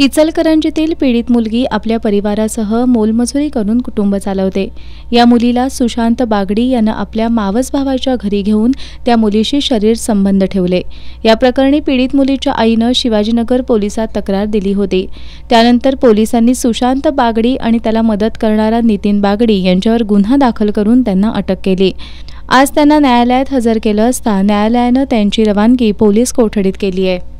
इचलकरंजीतील पीडित मुलगी आपल्या परिवारासह मोलमजुरी करून कुटुंब चालवते या मुलीला सुशांत बागडी यानं आपल्या मावस भावाच्या घरी घेऊन त्या मुलीशी शरीर संबंध ठेवले या प्रकरणी पीडित मुलीच्या आईनं शिवाजीनगर पोलिसात तक्रार दिली होती त्यानंतर पोलिसांनी सुशांत बागडी आणि त्याला मदत करणारा नितीन बागडी यांच्यावर गुन्हा दाखल करून त्यांना अटक केली आज त्यांना न्यायालयात हजर केलं असता न्यायालयानं त्यांची रवानगी पोलीस कोठडीत केली आहे